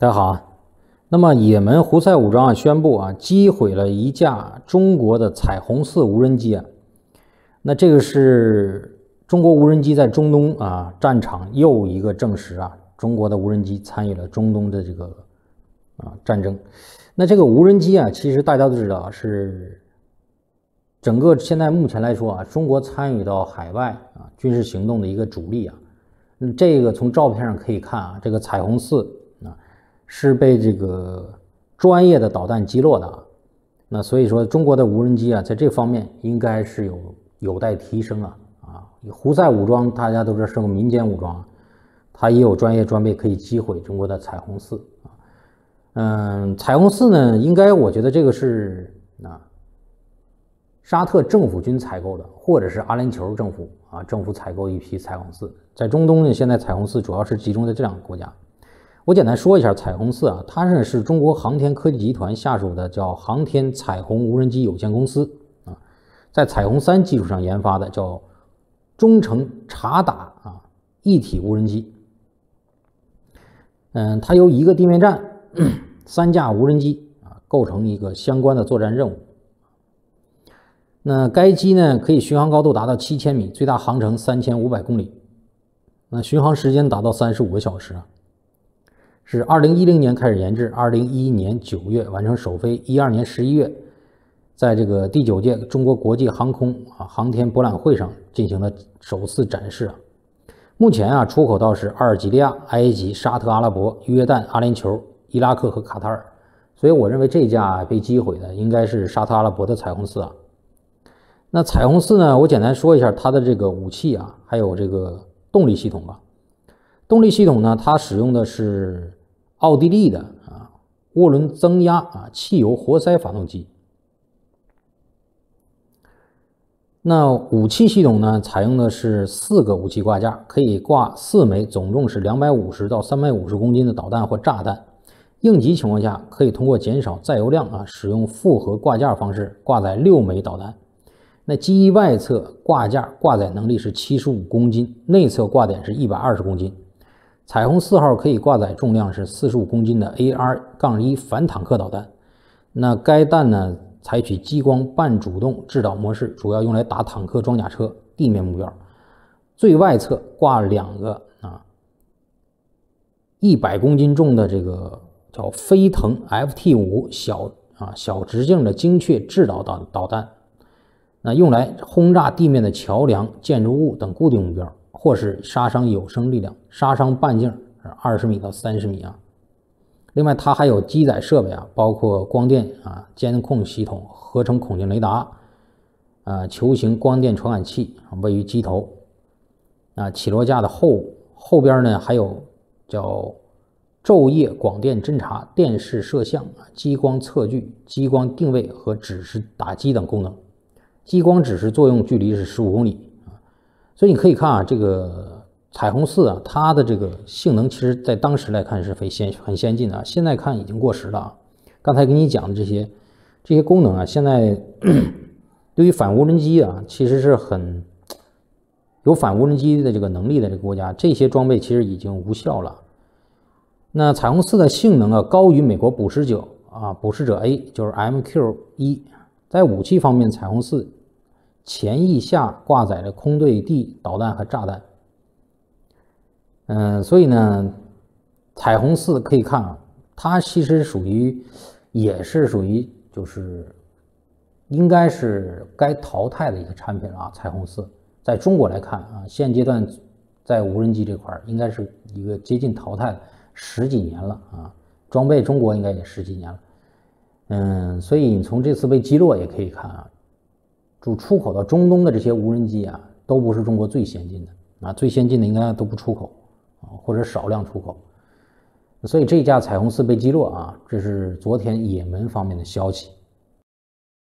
大家好啊，那么也门胡塞武装啊宣布啊击毁了一架中国的彩虹四无人机啊，那这个是中国无人机在中东啊战场又一个证实啊，中国的无人机参与了中东的这个啊战争。那这个无人机啊，其实大家都知道啊，是整个现在目前来说啊，中国参与到海外啊军事行动的一个主力啊。嗯，这个从照片上可以看啊，这个彩虹四。是被这个专业的导弹击落的啊，那所以说中国的无人机啊，在这方面应该是有有待提升啊啊！胡塞武装大家都知道是个民间武装，它也有专业装备可以击毁中国的彩虹四啊。嗯，彩虹四呢，应该我觉得这个是啊，沙特政府军采购的，或者是阿联酋政府啊政府采购一批彩虹四，在中东呢，现在彩虹四主要是集中在这两个国家。我简单说一下彩虹四啊，它呢是中国航天科技集团下属的叫航天彩虹无人机有限公司啊，在彩虹三基础上研发的叫中程察打啊一体无人机。嗯，它由一个地面站、三架无人机啊构成一个相关的作战任务。那该机呢可以巡航高度达到七千米，最大航程三千五百公里，那巡航时间达到三十五个小时啊。是二零一零年开始研制，二零一一年九月完成首飞，一二年十一月，在这个第九届中国国际航空啊航天博览会上进行了首次展示啊。目前啊，出口到是阿尔及利亚、埃及、沙特阿拉伯、约旦、阿联酋、伊拉克和卡塔尔。所以我认为这架被击毁的应该是沙特阿拉伯的彩虹四啊。那彩虹四呢？我简单说一下它的这个武器啊，还有这个动力系统吧。动力系统呢，它使用的是。奥地利的啊涡轮增压啊汽油活塞发动机。那武器系统呢，采用的是四个武器挂架，可以挂四枚总重是两百五十到三百五十公斤的导弹或炸弹。应急情况下，可以通过减少载油量啊，使用复合挂架方式挂载六枚导弹。那机翼外侧挂架挂载能力是七十五公斤，内侧挂点是一百二十公斤。彩虹四号可以挂载重量是四十五公斤的 A R 杠一反坦克导弹，那该弹呢，采取激光半主动制导模式，主要用来打坦克、装甲车、地面目标。最外侧挂两个啊，一百公斤重的这个叫飞腾 F T 五小啊小直径的精确制导导导弹，那用来轰炸地面的桥梁、建筑物等固定目标。或是杀伤有生力量，杀伤半径是二十米到三十米啊。另外，它还有机载设备啊，包括光电啊监控系统、合成孔径雷达、啊球形光电传感器，位于机头啊起落架的后后边呢，还有叫昼夜广电侦察、电视摄像、激光测距、激光定位和指示打击等功能。激光指示作用距离是十五公里。所以你可以看啊，这个彩虹四啊，它的这个性能其实，在当时来看是非先很先进的啊，现在看已经过时了啊。刚才给你讲的这些这些功能啊，现在 对于反无人机啊，其实是很有反无人机的这个能力的这个国家，这些装备其实已经无效了。那彩虹四的性能啊，高于美国捕食九啊，捕食者 A 就是 MQ 一，在武器方面，彩虹四。前翼下挂载的空对地导弹和炸弹，嗯，所以呢，彩虹四可以看啊，它其实属于，也是属于，就是，应该是该淘汰的一个产品了啊。彩虹四在中国来看啊，现阶段在无人机这块儿应该是一个接近淘汰十几年了啊，装备中国应该也十几年了，嗯，所以你从这次被击落也可以看啊。主出口到中东的这些无人机啊，都不是中国最先进的，啊，最先进的应该都不出口，啊，或者少量出口。所以这架彩虹四被击落啊，这是昨天也门方面的消息。